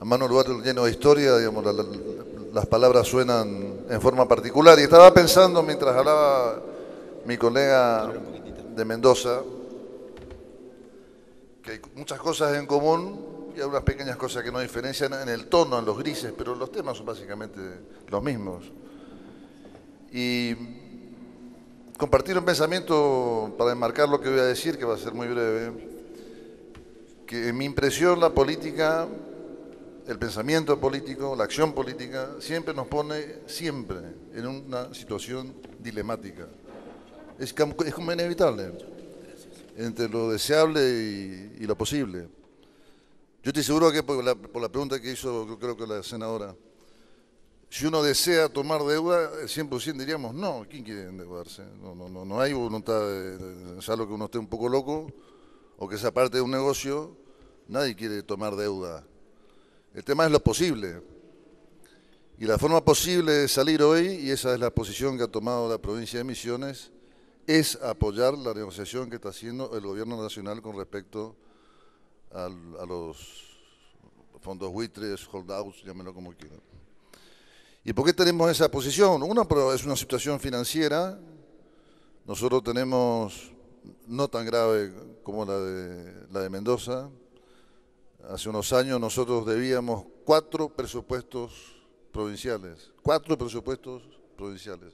a mano lugar lleno de historia, digamos, las palabras suenan en forma particular. Y estaba pensando mientras hablaba mi colega de Mendoza, que hay muchas cosas en común y algunas pequeñas cosas que no diferencian en el tono, en los grises, pero los temas son básicamente los mismos. Y compartir un pensamiento para enmarcar lo que voy a decir, que va a ser muy breve, que en mi impresión la política el pensamiento político, la acción política, siempre nos pone siempre en una situación dilemática. Es, es como inevitable, entre lo deseable y, lo posible. Yo estoy seguro que por la, por la, pregunta que hizo, creo que la senadora, si uno desea tomar deuda, 100% diríamos, no, ¿quién quiere endeudarse? No, no, no, no hay voluntad, de, salvo que uno esté un poco loco o que sea parte de un negocio, nadie quiere tomar deuda. El tema es lo posible. Y la forma posible de salir hoy, y esa es la posición que ha tomado la provincia de Misiones, es apoyar la negociación que está haciendo el gobierno nacional con respecto a los fondos buitres, holdouts, llámelo como quieran. ¿Y por qué tenemos esa posición? Una es una situación financiera. Nosotros tenemos no tan grave como la de, la de Mendoza, hace unos años nosotros debíamos cuatro presupuestos provinciales, cuatro presupuestos provinciales.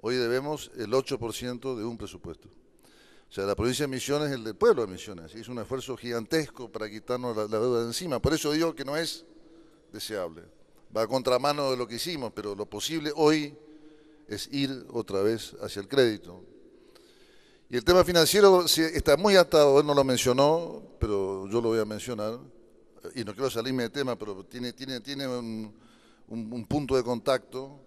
Hoy debemos el 8% de un presupuesto. O sea, la provincia de Misiones es el del pueblo de Misiones. Es un esfuerzo gigantesco para quitarnos la, deuda de encima. Por eso digo que no es deseable. Va a contramano de lo que hicimos, pero lo posible hoy es ir otra vez hacia el crédito. Y el tema financiero está muy atado, él no lo mencionó, pero yo lo voy a mencionar, y no quiero salirme de tema, pero tiene, tiene, tiene un, punto de contacto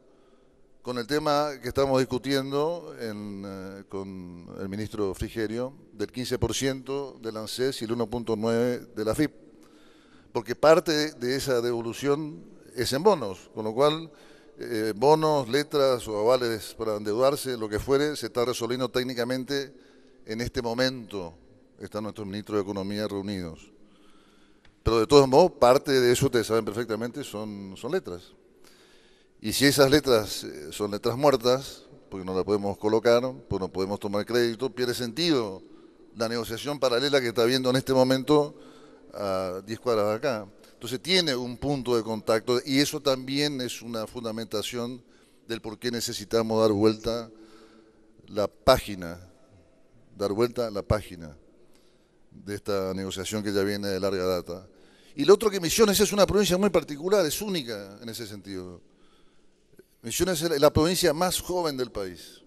con el tema que estamos discutiendo eh, con el ministro Frigerio, del 15% del ANSES y el 1.9% de la FIP, porque parte de esa devolución es en bonos, con lo cual eh, bonos, letras o avales para endeudarse, lo que fuere, se está resolviendo técnicamente en este momento. Están nuestros ministros de Economía reunidos. Pero de todos modos, parte de eso, ustedes saben perfectamente, son, son letras. Y si esas letras eh, son letras muertas, porque no las podemos colocar, pues no podemos tomar crédito, pierde sentido la negociación paralela que está habiendo en este momento a 10 cuadras de acá. Entonces tiene un punto de contacto y eso también es una fundamentación del por qué necesitamos dar vuelta la página, dar vuelta la página de esta negociación que ya viene de larga data. Y lo otro que Misiones es una provincia muy particular, es única en ese sentido. Misiones es la provincia más joven del país.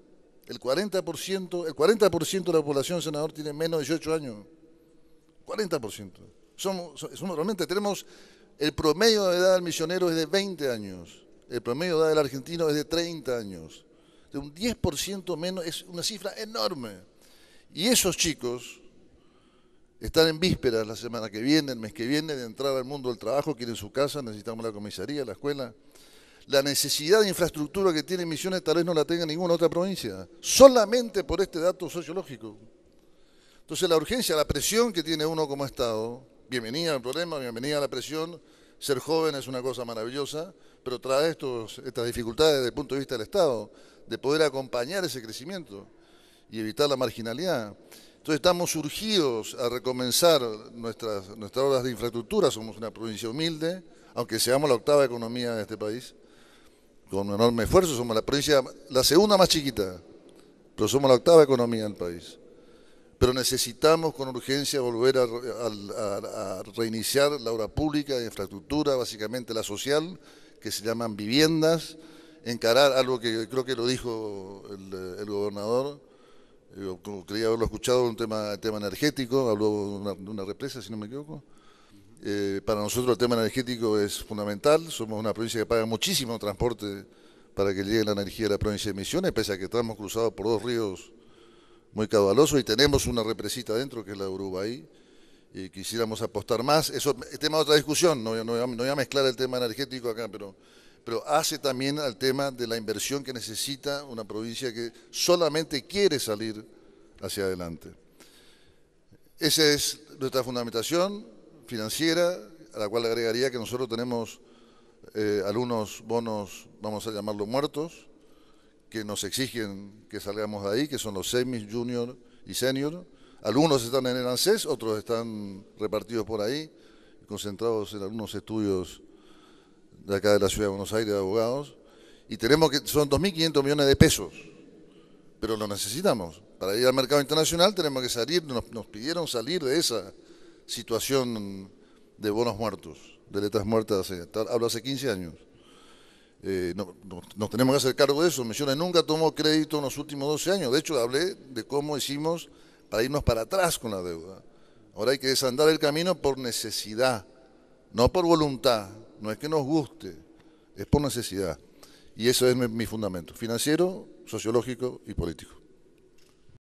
El 40%, el 40 de la población, senador, tiene menos de 18 años. 40%. Somos, realmente tenemos el promedio de edad del misionero es de 20 años, el promedio de edad del argentino es de 30 años. De un 10% menos es una cifra enorme. Y esos chicos están en vísperas la semana que viene, el mes que viene, de entrar al mundo del trabajo, quieren su casa, necesitamos la comisaría, la escuela. La necesidad de infraestructura que tiene Misiones tal vez no la tenga ninguna otra provincia, solamente por este dato sociológico. Entonces la urgencia, la presión que tiene uno como Estado, bienvenida al problema, bienvenida a la presión. Ser joven es una cosa maravillosa, pero trae estos, estas dificultades desde el punto de vista del Estado, de poder acompañar ese crecimiento y evitar la marginalidad. Entonces estamos urgidos a recomenzar nuestras, nuestras obras de infraestructura, somos una provincia humilde, aunque seamos la octava economía de este país, con un enorme esfuerzo somos la provincia, la segunda más chiquita, pero somos la octava economía del país pero necesitamos con urgencia volver a, reiniciar la obra pública, la infraestructura, básicamente la social, que se llaman viviendas, encarar algo que creo que lo dijo el, gobernador, yo creía haberlo escuchado, un tema, tema energético, habló de una, represa, si no me equivoco. Eh, para nosotros el tema energético es fundamental, somos una provincia que paga muchísimo transporte para que llegue la energía a la provincia de Misiones, pese a que estamos cruzados por dos ríos muy caudaloso y tenemos una represita dentro que es la de Uruguay y quisiéramos apostar más. Eso es tema de otra discusión, no, voy a mezclar el tema energético acá, pero, pero hace también al tema de la inversión que necesita una provincia que solamente quiere salir hacia adelante. Esa es nuestra fundamentación financiera, a la cual agregaría que nosotros tenemos eh, algunos bonos, vamos a llamarlos muertos, que nos exigen que salgamos de ahí, que son los semis, juniors y senior. Algunos están en el ANSES, otros están repartidos por ahí, concentrados en algunos estudios de acá de la Ciudad de Buenos Aires, de abogados. Y tenemos que, son 2.500 millones de pesos, pero lo necesitamos. Para ir al mercado internacional tenemos que salir, nos, pidieron salir de esa situación de bonos muertos, de letras muertas, hablo hace 15 años. Eh, no, nos tenemos que hacer cargo de eso. Misiones nunca tomó crédito en los últimos 12 años. De hecho, hablé de cómo hicimos para irnos para atrás con la deuda. Ahora hay que desandar el camino por necesidad, no por voluntad. No es que nos guste, es por necesidad. Y eso es mi fundamento, financiero, sociológico y político.